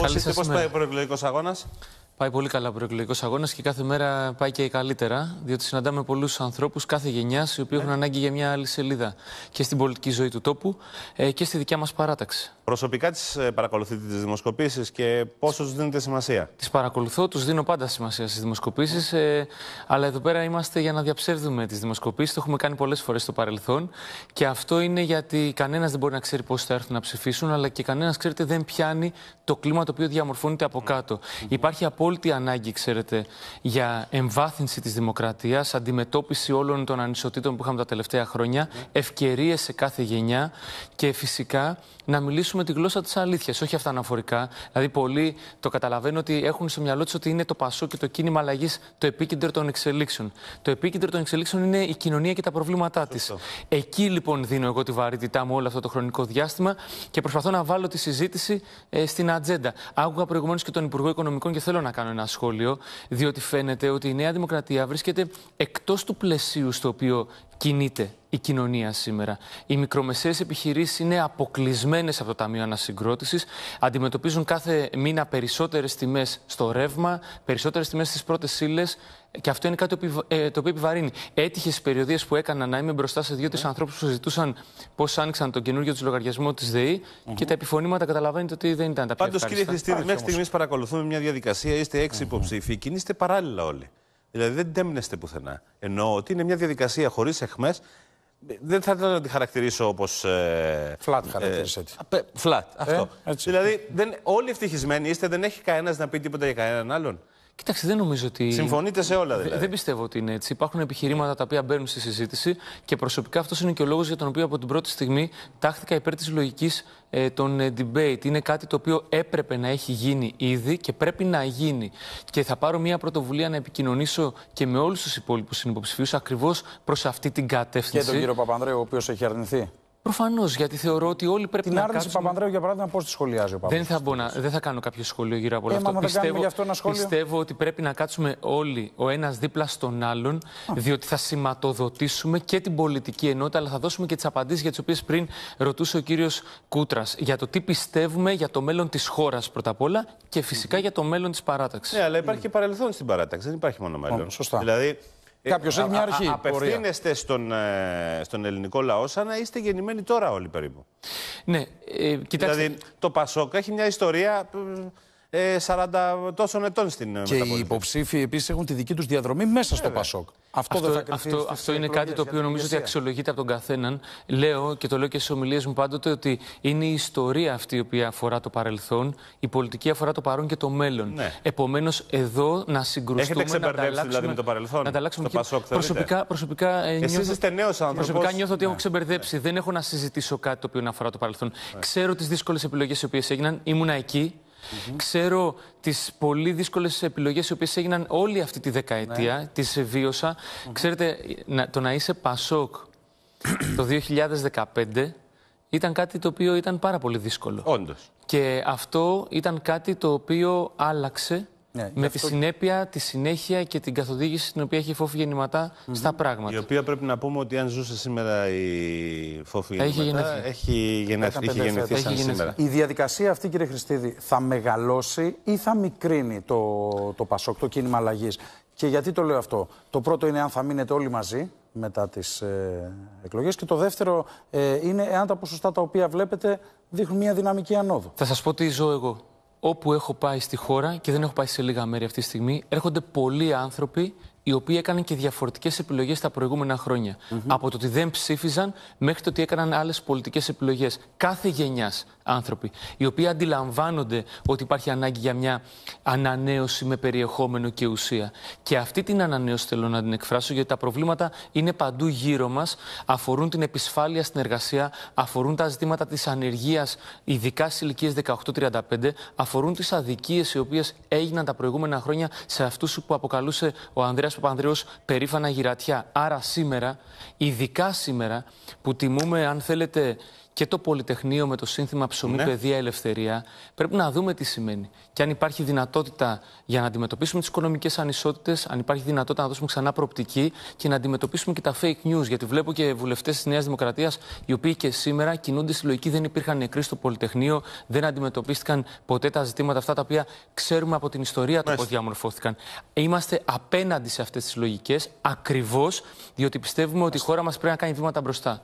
Πώ είστε, πάει ο προεκλογικός αγώνας. Πάει πολύ καλά ο προεκλογικός αγώνας και κάθε μέρα πάει και καλύτερα, διότι συναντάμε πολλούς ανθρώπους κάθε γενιάς οι οποίοι έχουν ναι. ανάγκη για μια άλλη σελίδα και στην πολιτική ζωή του τόπου ε, και στη δικιά μας παράταξη. Προσωπικά τις ε, παρακολουθείτε τις δημοσκοπήσεις και πόσο τους δίνετε σημασία. Τις παρακολουθώ, τους δίνω πάντα σημασία στις δημοσκοπήσεις. Ε, αλλά εδώ πέρα είμαστε για να διαψεύδουμε τις δημοσκοπήσεις. Το έχουμε κάνει πολλές φορές στο παρελθόν. Και αυτό είναι γιατί κανένας δεν μπορεί να ξέρει πώς θα έρθουν να ψηφίσουν, αλλά και κανένας, ξέρετε, δεν πιάνει το κλίμα το οποίο διαμορφώνεται από Υπάρχει απόλυτη ανάγκη, ξέρετε, για εμβάθυνση της δημοκρατίας, αντιμετώπιση όλων των ανισοτήτων που είχαμε τα τελευταία ευκαιρίες σε κάθε γενιά και φυσικά να μιλήσουμε μιλήσουμε τη γλώσσα της αλήθειας, όχι αυτά αναφορικά. Δηλαδή, πολλοί το καταλαβαίνουν ότι έχουν στο μυαλό τους ότι είναι το πασό και το κίνημα αλλαγής το επίκεντρο των εξελίξεων. Το επίκεντρο των εξελίξεων είναι η κοινωνία και τα προβλήματά της. Εκεί λοιπόν δίνω εγώ τη βαρύτητά μου όλο αυτό το χρονικό διάστημα και προσπαθώ να βάλω τη συζήτηση ε, στην ατζέντα. Άκουγα προηγουμένως και τον Υπουργό Οικονομικών και θέλω να κάνω ένα σχόλιο, διότι φαίνεται ότι η Νέα Δημοκρατία βρίσκεται εκτός του πλαισίου στο οποίο κινείται η κοινωνία σήμερα. Οι μικρομεσαίες επιχειρήσεις είναι αποκλεισμένες από το Ταμείο Ανασυγκρότησης, αντιμετωπίζουν κάθε μήνα περισσότερες τιμές στο ρεύμα, περισσότερες τιμές στις πρώτες ύλε. Και αυτό είναι κάτι το οποίο ε, επιβαρύνει. Έτυχες στι περιοδίες που έκανα να είμαι μπροστά σε δύο-τρει ναι. ανθρώπους που συζητούσαν πώς άνοιξαν τον καινούργιο τους λογαριασμό της ΔΕΗ και τα επιφωνήματα καταλαβαίνετε ότι δεν ήταν τα πιο Πάντως, κύριε Χριστίδη, μέχρι στιγμής παρακολουθούμε μια διαδικασία. Είστε υποψήφοι. Κινείστε παράλληλα όλοι. Δηλαδή δεν τέμνεστε πουθενά. ενώ ότι είναι μια διαδικασία χωρίς αιχμέ. Δεν θα ήθελα να τη χαρακτηρίσω όπως. Ε, φλατ ε, έτσι. Ε, αυτό. δηλαδή δεν, όλοι ευτυχισμένοι είστε, δεν έχει κανένας να πει τίποτα για κανέναν άλλον. Κοιτάξτε, δεν νομίζω ότι. Συμφωνείτε σε όλα, δηλαδή. Δεν πιστεύω ότι είναι έτσι. Υπάρχουν επιχειρήματα τα οποία μπαίνουν στη συζήτηση και προσωπικά αυτός είναι και ο λόγος για τον οποίο από την πρώτη στιγμή τάχθηκα υπέρ της λογικής ε, των ε, debate. Είναι κάτι το οποίο έπρεπε να έχει γίνει ήδη και πρέπει να γίνει. Και θα πάρω μια πρωτοβουλία να επικοινωνήσω και με όλους τους υπόλοιπους συνυποψηφίους ακριβώς προς αυτή την κατεύθυνση. Και τον κύριο Παπανδρέου, ο οποίος έχει αρνηθεί. Προφανώς, γιατί θεωρώ ότι όλοι πρέπει Την να. Την άρνηση κάτσουμε... Παπανδρέου, για παράδειγμα, πώς τη σχολιάζει ο Παπανδρέου. Δεν θα, να... δεν θα κάνω κάποιο σχόλιο γύρω από όλα ε, αυτό. πιστεύω, πιστεύω ότι πρέπει να κάτσουμε όλοι ο ένας δίπλα στον άλλον, Α. διότι θα σηματοδοτήσουμε και την πολιτική ενότητα, αλλά θα δώσουμε και τις απαντήσεις για τις οποίες πριν ρωτούσε ο κύριος Κούτρας. Για το τι πιστεύουμε για το μέλλον της χώρας πρώτα απ' όλα και φυσικά mm. για το μέλλον της παράταξης. Ναι, αλλά υπάρχει mm. και παρελθόν στην παράταξη, δεν υπάρχει μόνο μέλλον. Oh, σωστά. Δηλαδή, ε, Κάποιος έχει μια αρχή. απευθύνεστε στον, ε, στον ελληνικό λαό σαν να είστε γεννημένοι τώρα όλοι περίπου. Ναι, ε, κοιτάξτε. Δηλαδή το Πασόκα έχει μια ιστορία 40 ε, τόσων ετών στην ε, Και οι υποψήφοι επίσης έχουν τη δική τους διαδρομή μέσα στο ΠΑΣΟΚ. Αυτό, αυτό, δεν αυτό, αυτό είναι κάτι το οποίο νομίζω ότι αξιολογείται από τον καθέναν. Λέω και το λέω και στις ομιλίες μου πάντοτε ότι είναι η ιστορία αυτή η οποία αφορά το παρελθόν, η πολιτική αφορά το παρόν και το μέλλον. Ναι. Επομένως, εδώ να συγκρουστούμε. Έχετε ξεμπερδέψει δηλαδή με το παρελθόν. Να το Πασόκ, προσωπικά, προσωπικά, ε, νιώθω, νέος άνθρωπος. Προσωπικά νιώθω ότι έχω ναι. ξεμπερδέψει. Ναι. Δεν έχω να συζητήσω κάτι το οποίο αφορά το παρελθόν. Ναι. Ξέρω τις δύσκολες επιλογές οι οποίες έγιναν. Ήμουνα εκεί. Mm-hmm. Ξέρω τις πολύ δύσκολες επιλογές οι οποίες έγιναν όλη αυτή τη δεκαετία, ναι. τις βιωσα mm-hmm. Ξέρετε, να, το να είσαι Πασόκ το 2015 ήταν κάτι το οποίο ήταν πάρα πολύ δύσκολο. Όντως. Και αυτό ήταν κάτι το οποίο άλλαξε ναι, με αυτό... τη συνέπεια, τη συνέχεια και την καθοδήγηση την οποία έχει η φόφη γεννηματά στα πράγματα. Η οποία πρέπει να πούμε ότι αν ζούσε σήμερα η φόφη γεννηματά, έχει γεννηθεί, έχει γεννηθεί σαν σήμερα. Η διαδικασία αυτή, κύριε Χριστίδη, θα μεγαλώσει ή θα μικρύνει το, το Πασόκ, το κίνημα αλλαγής. Και γιατί το λέω αυτό. Το πρώτο είναι αν θα μείνετε όλοι μαζί μετά τις ε, εκλογές και το δεύτερο ε, είναι εάν τα ποσοστά τα οποία βλέπετε δείχνουν μια δυναμική ανόδου. Θα σας πω τι ζω εγώ όπου έχω πάει στη χώρα και δεν έχω πάει σε λίγα μέρη αυτή τη στιγμή, έρχονται πολλοί άνθρωποι οι οποίοι έκαναν και διαφορετικές επιλογές τα προηγούμενα χρόνια. Από το ότι δεν ψήφιζαν μέχρι το ότι έκαναν άλλες πολιτικές επιλογές. Κάθε γενιάς άνθρωποι, οι οποίοι αντιλαμβάνονται ότι υπάρχει ανάγκη για μια ανανέωση με περιεχόμενο και ουσία. Και αυτή την ανανέωση θέλω να την εκφράσω, γιατί τα προβλήματα είναι παντού γύρω μας, αφορούν την επισφάλεια στην εργασία, αφορούν τα ζητήματα της ανεργίας, ειδικά στις ηλικίες 18-35, αφορούν τις αδικίες οι οποίες έγιναν τα προηγούμενα χρόνια σε αυτούς που αποκαλούσε ο Ανδρέας Ανδρέας Παπανδρέος περήφανα γυρατιά. Άρα σήμερα, ειδικά σήμερα, που τιμούμε, αν θέλετε, και το Πολυτεχνείο με το σύνθημα Ψωμί, ναι. Παιδεία, Ελευθερία, πρέπει να δούμε τι σημαίνει. Και αν υπάρχει δυνατότητα για να αντιμετωπίσουμε τις οικονομικές ανισότητες, αν υπάρχει δυνατότητα να δώσουμε ξανά προοπτική και να αντιμετωπίσουμε και τα fake news. Γιατί βλέπω και βουλευτές της Νέας Δημοκρατίας, οι οποίοι και σήμερα κινούνται στη λογική δεν υπήρχαν νεκροί στο Πολυτεχνείο, δεν αντιμετωπίστηκαν ποτέ τα ζητήματα αυτά τα οποία ξέρουμε από την ιστορία του πώς διαμορφώθηκαν. Είμαστε απέναντι σε αυτές τις λογικές ακριβώς διότι πιστεύουμε ότι η χώρα μας πρέπει να κάνει βήματα μπροστά.